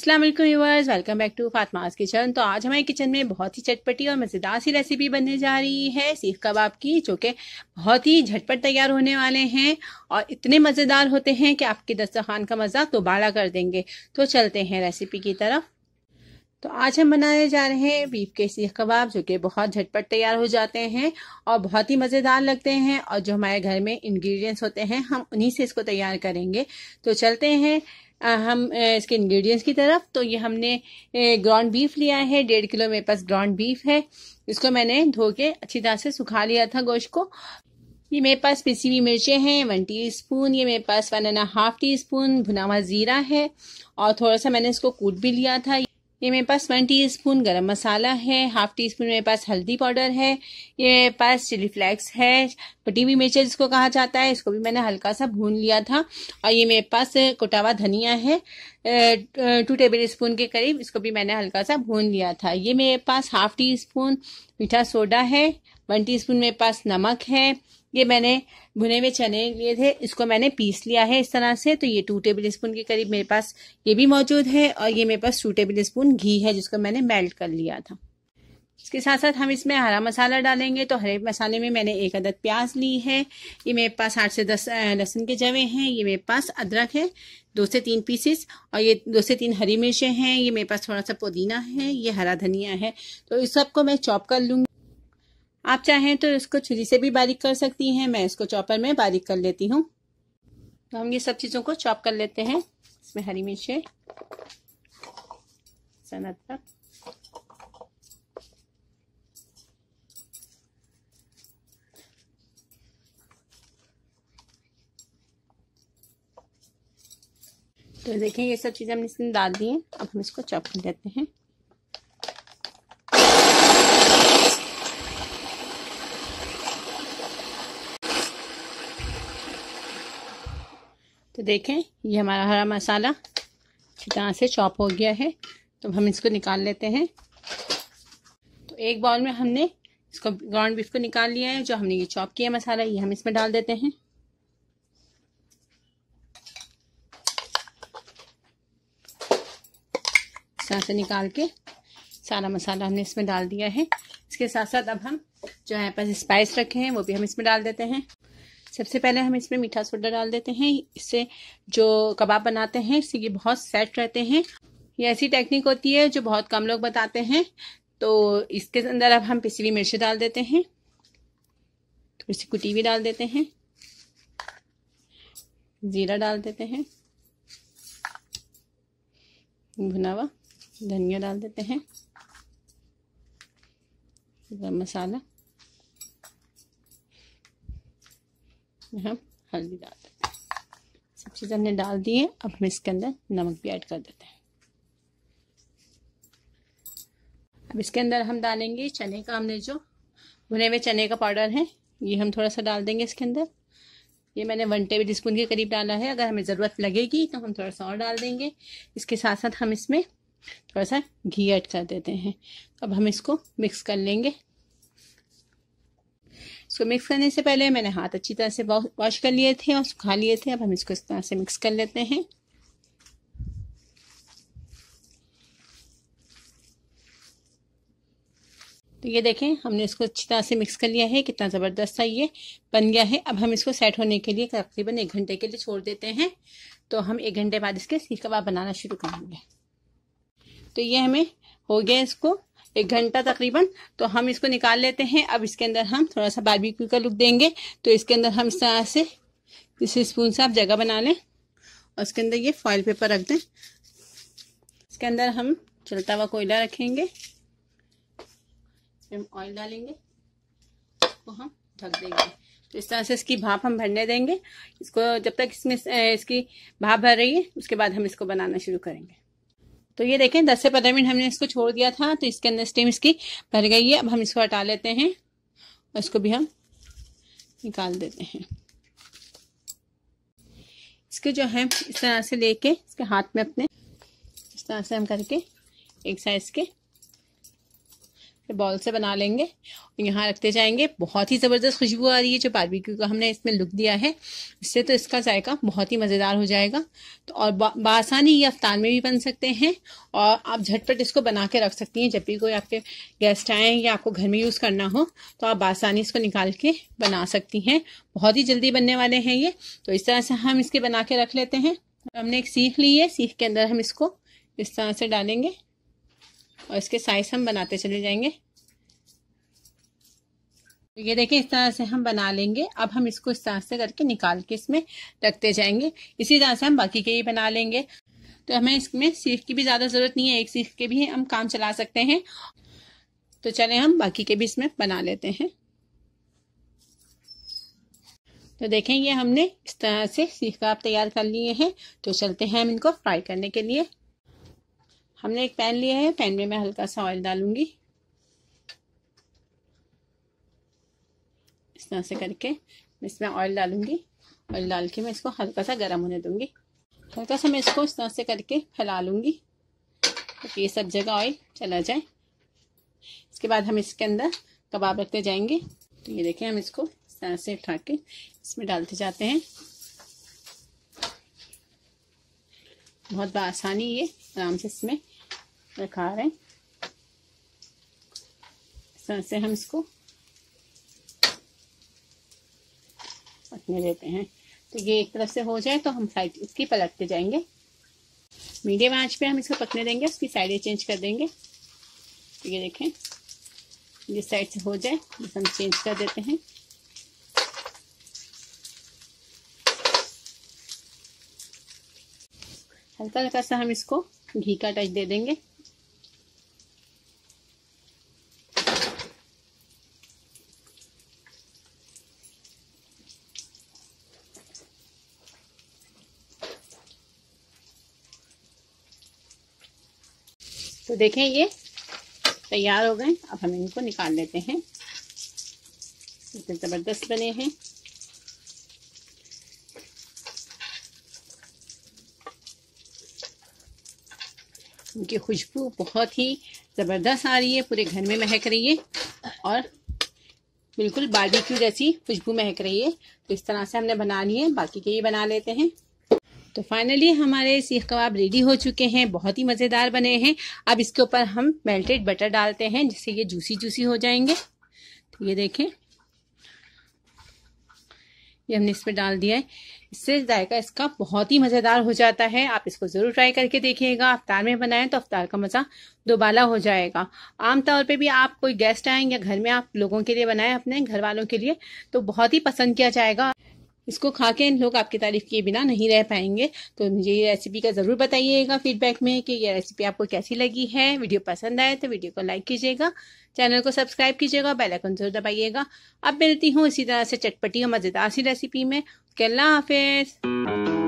असलम यूवर्स welcome back to Fatima's kitchen तो आज हमारे किचन में बहुत ही चटपटी और मज़ेदार सी रेसिपी बनने जा रही है सीख कबाब की जो कि बहुत ही झटपट तैयार होने वाले हैं और इतने मज़ेदार होते हैं कि आपके दस्तरखान का मज़ा दोबारा कर देंगे तो चलते हैं रेसिपी की तरफ तो आज हम बनाने जा रहे हैं बीफ के सीख कबाब जो कि बहुत झटपट तैयार हो जाते हैं और बहुत ही मज़ेदार लगते हैं और जो हमारे घर में इन्ग्रीडियंट्स होते हैं हम उन्हीं से इसको तैयार करेंगे तो चलते हैं हम इसके इंग्रेडिएंट्स की तरफ तो ये हमने ग्राउंड बीफ लिया है डेढ़ किलो मेरे पास ग्राउंड बीफ है इसको मैंने धो के अच्छी तरह से सुखा लिया था गोश्त को ये मेरे पास पिसी हुई मिर्चें हैं वन टी स्पून ये मेरे पास one and half teaspoon भुना हुआ ज़ीरा है और थोड़ा सा मैंने इसको कूट भी लिया था ये मेरे पास वन टी स्पून गर्म मसाला है हाफ टी स्पून मेरे पास हल्दी पाउडर है ये मेरे पास चिली फ्लेक्स है पटी हुई मिर्च जिसको कहा जाता है इसको भी मैंने हल्का सा भून लिया था और ये मेरे पास कोटावा धनिया है टू टेबल स्पून के करीब इसको भी मैंने हल्का सा भून लिया था ये मेरे पास हाफ टी स्पून मीठा सोडा है वन टी स्पून मेरे पास नमक है ये मैंने भुने हुए चने लिए थे इसको मैंने पीस लिया है इस तरह से तो ये टू टेबल स्पून के करीब मेरे पास ये भी मौजूद है और ये मेरे पास टू टेबल स्पून घी है जिसको मैंने मेल्ट कर लिया था इसके साथ साथ हम इसमें हरा मसाला डालेंगे तो हरे मसाले में मैंने एक अदद प्याज ली है ये मेरे पास आठ से दस लहसुन के जवे हैं ये मेरे पास अदरक है दो से तीन पीसेस और ये दो से तीन हरी मिर्चें हैं ये मेरे पास थोड़ा सा पुदीना है ये हरा धनिया है तो इस सबको मैं चॉप कर लूँगी आप चाहें तो इसको छुरी से भी बारीक कर सकती हैं मैं इसको चॉपर में बारीक कर लेती हूँ तो हम ये सब चीज़ों को चॉप कर लेते हैं इसमें हरी मिर्च अदरक तो देखिए ये सब चीज़ें हमने इसमें डाल दी हैं अब हम इसको चॉप कर लेते हैं तो देखें ये हमारा हरा मसाला अच्छी तरह से चॉप हो गया है तो हम इसको निकाल लेते हैं तो एक बाउल में हमने इसको ग्राउंड बीफ को निकाल लिया है जो हमने ये चॉप किया मसाला ये हम इसमें डाल देते हैं तरह से निकाल के सारा मसाला हमने इसमें डाल दिया है इसके साथ साथ अब हम जो है पास स्पाइस रखे हैं वो भी हम इसमें डाल देते हैं सबसे पहले हम इसमें मीठा सोडा डाल देते हैं इससे जो कबाब बनाते हैं इससे ये बहुत सेट रहते हैं ये ऐसी टेक्निक होती है जो बहुत कम लोग बताते हैं तो इसके अंदर अब हम पिसी हुई मिर्ची डाल देते हैं थोड़ी सी कुटी भी डाल देते हैं ज़ीरा डाल देते हैं भुना हुआ धनिया डाल देते हैं गरम मसाला इसमें हम हल्दी डाल देते हैं सब चीज़ हमने डाल दी है अब हम इसके अंदर नमक भी ऐड कर देते हैं अब इसके अंदर हम डालेंगे चने का हमने जो भुने हुए चने का पाउडर है ये हम थोड़ा सा डाल देंगे इसके अंदर ये मैंने वन टेबल स्पून के करीब डाला है अगर हमें ज़रूरत लगेगी तो हम थोड़ा सा और डाल देंगे इसके साथ साथ हम इसमें थोड़ा सा घी ऐड कर देते हैं अब हम इसको मिक्स कर लेंगे इसको मिक्स करने से पहले मैंने हाथ अच्छी तरह से वॉश कर लिए थे और सुखा लिए थे अब हम इसको इस तरह से मिक्स कर लेते हैं तो ये देखें हमने इसको अच्छी तरह से मिक्स कर लिया है कितना ज़बरदस्त था ये बन गया है अब हम इसको सेट होने के लिए तकरीबन एक घंटे के लिए छोड़ देते हैं तो हम एक घंटे बाद इसके सीख कबाब बनाना शुरू करेंगे तो ये हमें हो गया इसको एक घंटा तकरीबन तो हम इसको निकाल लेते हैं अब इसके अंदर हम थोड़ा सा बारबेक्यू का लुक देंगे तो इसके अंदर हम इस तरह से इस स्पून से आप जगह बना लें और इसके अंदर ये फॉइल पेपर रख दें इसके अंदर हम चलता हुआ कोयला रखेंगे हम ऑयल डालेंगे इसको हम ढक देंगे तो इस तरह से इसकी भाप हम भरने देंगे इसको जब तक इसमें इसकी भाप भर रही है उसके बाद हम इसको बनाना शुरू करेंगे तो ये देखें दस से पंद्रह मिनट हमने इसको छोड़ दिया था तो इसके अंदर स्टीम इसकी भर गई है अब हम इसको हटा लेते हैं इसको भी हम निकाल देते हैं इसके जो है इस तरह से लेके इसके हाथ में अपने इस तरह से हम करके एक साइज के बॉल से बना लेंगे और यहाँ रखते जाएंगे बहुत ही ज़बरदस्त खुशबू आ रही है जो बारबेक्यू का हमने इसमें लुक दिया है इससे तो इसका जायका बहुत ही मज़ेदार हो जाएगा तो और बासानी ये अफ्तार में भी बन सकते हैं और आप झटपट इसको बना के रख सकती हैं जब भी कोई आपके गेस्ट आए या आपको घर में यूज़ करना हो तो आप बासानी इसको निकाल के बना सकती हैं बहुत ही जल्दी बनने वाले हैं ये तो इस तरह से हम इसके बना के रख लेते हैं हमने एक सीख ली है सीख के अंदर हम इसको इस तरह से डालेंगे और इसके साइज हम बनाते चले जाएंगे तो ये देखें इस तरह से हम बना लेंगे अब हम इसको इस तरह से करके निकाल के इसमें रखते जाएंगे इसी तरह से हम बाकी के ही बना लेंगे तो हमें इसमें सीख की भी ज़्यादा ज़रूरत नहीं है एक सीख के भी हम काम चला सकते हैं तो चले हम बाकी के भी इसमें बना लेते हैं तो देखें ये हमने इस तरह से सीख आप तैयार कर लिए हैं तो चलते हैं हम इनको फ्राई करने के लिए हमने एक पैन लिया है पैन में मैं हल्का सा ऑयल डालूंगी इस तरह से करके मैं इसमें ऑयल डालूंगी ऑयल डाल के मैं इसको हल्का सा गर्म होने दूंगी हल्का सा मैं इसको इस तरह से करके फैला लूँगी ताकि तो ये सब जगह ऑयल चला जाए इसके बाद हम इसके अंदर कबाब रखते जाएंगे तो ये देखें हम इसको इस तरह से उठा के इसमें डालते जाते हैं बहुत बसानी ये आराम से इसमें रखा रहे हैं से हम इसको पकने देते हैं तो ये एक तरफ से हो जाए तो हम साइड इसकी पलटते जाएंगे मीडियम आंच पे हम इसको पकने देंगे उसकी साइड चेंज कर देंगे तो ये देखें जिस साइड से हो जाए बस हम चेंज कर देते हैं हल्का हल्का सा हम इसको घी का टच दे देंगे तो देखें ये तैयार हो गए अब हम इनको निकाल लेते हैं इतने ज़बरदस्त बने हैं इनकी खुशबू बहुत ही ज़बरदस्त आ रही है पूरे घर में महक रही है और बिल्कुल बारबेक्यू जैसी खुशबू महक रही है तो इस तरह से हमने बना लिए बाकी के ही बना लेते हैं तो फाइनली हमारे सीख कबाब रेडी हो चुके हैं बहुत ही मज़ेदार बने हैं अब इसके ऊपर हम मेल्टेड बटर डालते हैं जिससे ये जूसी जूसी हो जाएंगे तो ये देखें ये हमने इसमें डाल दिया है इससे जायका इसका बहुत ही मज़ेदार हो जाता है आप इसको ज़रूर ट्राई करके देखिएगा अफ्तार में बनाएं तो अफ्तार का मज़ा दोबाला हो जाएगा आमतौर पे भी आप कोई गेस्ट आएँ या घर में आप लोगों के लिए बनाएं अपने घर वालों के लिए तो बहुत ही पसंद किया जाएगा इसको खा के इन लोग आपकी तारीफ किए बिना नहीं रह पाएंगे तो मुझे ये रेसिपी का ज़रूर बताइएगा फीडबैक में कि ये रेसिपी आपको कैसी लगी है वीडियो पसंद आए तो वीडियो को लाइक कीजिएगा चैनल को सब्सक्राइब कीजिएगा बेल आइकन जरूर दबाइएगा अब मिलती हूँ इसी तरह से चटपटी और मज़ेदार सी रेसिपी में अल्लाह हाफिज़